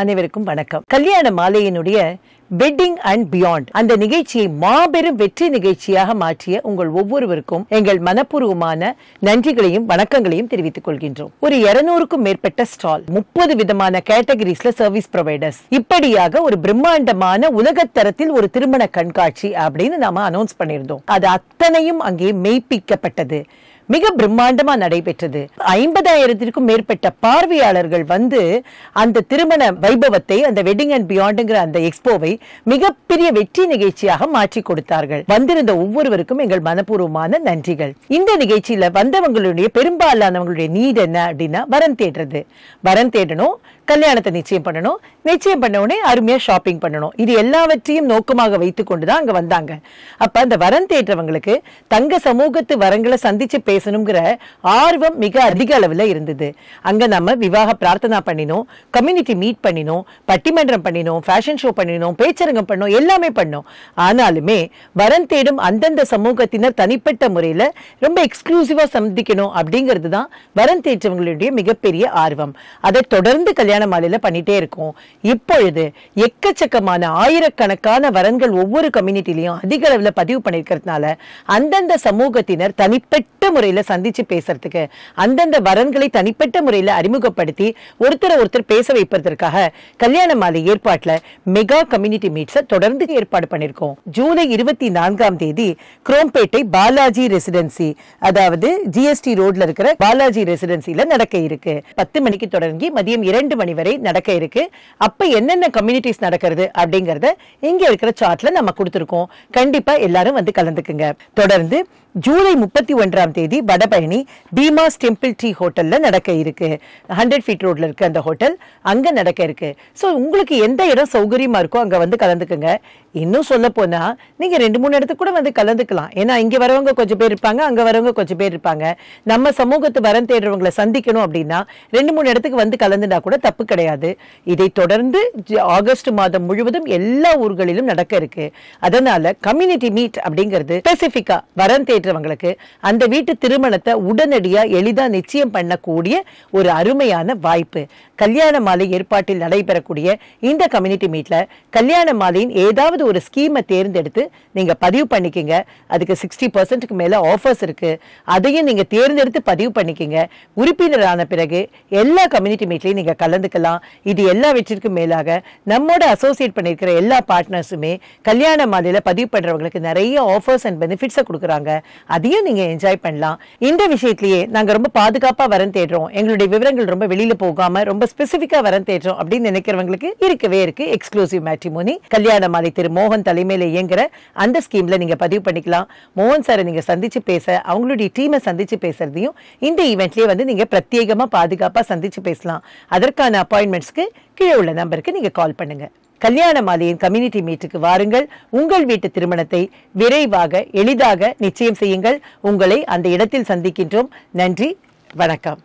அனைவருக்கும் வணக்கம் கல்யாண மாலையினுடைய வெட்டிங் அண்ட் பியாண்ட் அந்த நிகழ்ச்சியை மாபெரும் வெற்றி நிகழ்ச்சியாக மாற்றிய உங்கள் ஒவ்வொருவருக்கும் எங்கள் மனப்பூர்வமான நன்றிகளையும் வணக்கங்களையும் தெரிவித்துக் கொள்கின்றோம் ஒரு இருநூறுக்கும் மேற்பட்ட ஸ்டால் முப்பது விதமான கேட்டகரிஸ்ல சர்வீஸ் ப்ரொவைடர்ஸ் இப்படியாக ஒரு பிரம்மாண்டமான உலகத்தரத்தில் ஒரு திருமண கண்காட்சி அப்படின்னு நாம அனௌன்ஸ் பண்ணியிருந்தோம் அது அத்தனையும் அங்கே மெய்ப்பிக்கப்பட்டது மிக பிரம்மாண்டமா நடைபெற்றது ஐம்பதாயிரத்திற்கும் மேற்பட்ட பார்வையாளர்கள் வந்து அந்த திருமண வைபவத்தை அந்த வெட்டிங் அண்ட் பியாண்டுங்கிற அந்த எக்ஸ்போவை மிகப்பெரிய வெற்றி நிகழ்ச்சியாக மாற்றி கொடுத்தார்கள் வந்திருந்த ஒவ்வொருவருக்கும் எங்கள் மனப்பூர்வமான நன்றிகள் இந்த நிகழ்ச்சியில வந்தவங்களுடைய பெரும்பாலானவங்களுடைய நீட் என்ன அப்படின்னா வரம் தேடுறது வரம் தேடணும் கல்யாணத்தை நிச்சயம் பண்ணணும் நிச்சயம் பண்ண உடனே அருமையாக ஷாப்பிங் பண்ணணும் இது எல்லாவற்றையும் நோக்கமாக கொண்டு தான் அங்கே வந்தாங்க அப்போ அந்த வரம் தேற்றவங்களுக்கு தங்க சமூகத்து வரங்களை சந்தித்து பேசணுங்கிற ஆர்வம் மிக அதிக அளவில் இருந்தது அங்கே நம்ம விவாக பிரார்த்தனா பண்ணினோம் கம்யூனிட்டி மீட் பண்ணினோம் பட்டிமன்றம் பண்ணினோம் ஃபேஷன் ஷோ பண்ணினோம் பேச்சரங்கம் பண்ணோம் எல்லாமே பண்ணோம் ஆனாலுமே வரன் தேடும் அந்தந்த சமூகத்தினர் தனிப்பட்ட முறையில் ரொம்ப எக்ஸ்க்ளூசிவாக சந்திக்கணும் அப்படிங்கிறது தான் வரன் தேற்றவங்களுடைய மிகப்பெரிய ஆர்வம் அதை தொடர்ந்து கல்யாணம் கல்யாண மாலையில பண்ணிட்டே இருக்கோம் இப்பொழுது எக்கச்சக்கமான ஆயிரக்கணக்கான வரன்கள் ஒவ்வொரு கம்யூனிட்டிலையும் அதிக அளவில் பதிவு பண்ணியிருக்கிறதுனால அந்தந்த சமூகத்தினர் தனிப்பட்ட முறையில் சந்திச்சு பேசுறதுக்கு அந்தந்த வரன்களை தனிப்பட்ட முறையில் அறிமுகப்படுத்தி ஒருத்தரை ஒருத்தர் பேச வைப்பதற்காக கல்யாண மாலை ஏற்பாட்டில் மெகா கம்யூனிட்டி மீட்ஸை தொடர்ந்து ஏற்பாடு பண்ணியிருக்கோம் ஜூலை இருபத்தி நான்காம் தேதி குரோம்பேட்டை பாலாஜி ரெசிடென்சி அதாவது ஜிஎஸ்டி ரோட்ல இருக்கிற பாலாஜி ரெசிடென்சியில நடக்க இருக்கு பத்து மணிக்கு தொடங்கி மதியம் இரண்டு மணி மணி வரை நடக்க இருக்கு அப்ப என்னென்ன கம்யூனிட்டிஸ் நடக்கிறது அப்படிங்கறத இங்க இருக்கிற சார்ட்ல நம்ம கொடுத்துருக்கோம் கண்டிப்பா எல்லாரும் வந்து கலந்துக்குங்க தொடர்ந்து ஜூலை முப்பத்தி ஒன்றாம் தேதி வடபழனி பீமாஸ் டெம்பிள் டீ ஹோட்டல்ல நடக்க இருக்கு ஹண்ட்ரட் ஃபீட் ரோட்ல இருக்கு அந்த ஹோட்டல் அங்க நடக்க இருக்கு ஸோ உங்களுக்கு எந்த இடம் சௌகரியமா இருக்கோ அங்க வந்து கலந்துக்குங்க இன்னும் சொல்ல போனா நீங்க ரெண்டு மூணு இடத்துக்கு கூட வந்து கலந்துக்கலாம் ஏன்னா இங்க வரவங்க கொஞ்சம் பேர் இருப்பாங்க அங்க வரவங்க கொஞ்சம் பேர் இருப்பாங்க நம்ம சமூகத்து வரம் தேடுறவங்களை சந்திக்கணும் அப்படின்னா ரெண்டு மூணு இடத்துக்கு வந்து கலந்துனா கூட தப்பு கிடையாது இதை தொடர்ந்து ஆகஸ்ட் மாதம் முழுவதும் எல்லா ஊர்களிலும் நடக்க இருக்கு அதனால கம்யூனிட்டி மீட் அப்படிங்கிறது ஸ்பெசிபிக்கா வரம் தேடுறவங்களுக்கு அந்த வீட்டு திருமணத்தை உடனடியா எளிதா நிச்சயம் பண்ணக்கூடிய ஒரு அருமையான வாய்ப்பு கல்யாண மாலை ஏற்பாட்டில் நடைபெறக்கூடிய இந்த கம்யூனிட்டி மீட்ல கல்யாண மாலையின் ஏதாவது ஏதாவது ஒரு ஸ்கீமை தேர்ந்தெடுத்து நீங்கள் பதிவு பண்ணிக்கிங்க அதுக்கு சிக்ஸ்டி பர்சன்ட்டுக்கு மேலே ஆஃபர்ஸ் இருக்குது அதையும் நீங்கள் தேர்ந்தெடுத்து பதிவு பண்ணிக்கிங்க உறுப்பினரான பிறகு எல்லா கம்யூனிட்டி மீட்லேயும் நீங்கள் கலந்துக்கலாம் இது எல்லா வெற்றிற்கும் மேலாக நம்மோட அசோசியேட் பண்ணியிருக்கிற எல்லா பார்ட்னர்ஸுமே கல்யாண மாலையில் பதிவு பண்ணுறவங்களுக்கு நிறைய ஆஃபர்ஸ் அண்ட் பெனிஃபிட்ஸை கொடுக்குறாங்க அதையும் நீங்கள் என்ஜாய் பண்ணலாம் இந்த விஷயத்திலேயே நாங்கள் ரொம்ப பாதுகாப்பாக வரன் தேடுறோம் எங்களுடைய விவரங்கள் ரொம்ப வெளியில் போகாமல் ரொம்ப ஸ்பெசிஃபிக்காக வரன் தேடுறோம் அப்படின்னு நினைக்கிறவங்களுக்கு இருக்கவே இருக்குது எக்ஸ்க்ளூசிவ் மேட்ரிமோனி கல்யாண மாலை திரு மோகன் தலைமையில் இயங்குகிற அந்த ஸ்கீமில் நீங்கள் பதிவு பண்ணிக்கலாம் மோகன் சாரை நீங்கள் சந்தித்து பேச அவங்களுடைய டீமை சந்தித்து பேசுகிறதையும் இந்த ஈவெண்ட்லேயே வந்து நீங்கள் பிரத்யேகமாக பாதுகாப்பாக சந்தித்து பேசலாம் அதற்கான அப்பாயின்மெண்ட்ஸ்க்கு கீழே உள்ள நம்பருக்கு நீங்கள் கால் பண்ணுங்கள் கல்யாண மாலையின் கம்யூனிட்டி மீட்டுக்கு வாருங்கள் உங்கள் வீட்டு திருமணத்தை விரைவாக எளிதாக நிச்சயம் செய்யுங்கள் உங்களை அந்த இடத்தில் சந்திக்கின்றோம் நன்றி வணக்கம்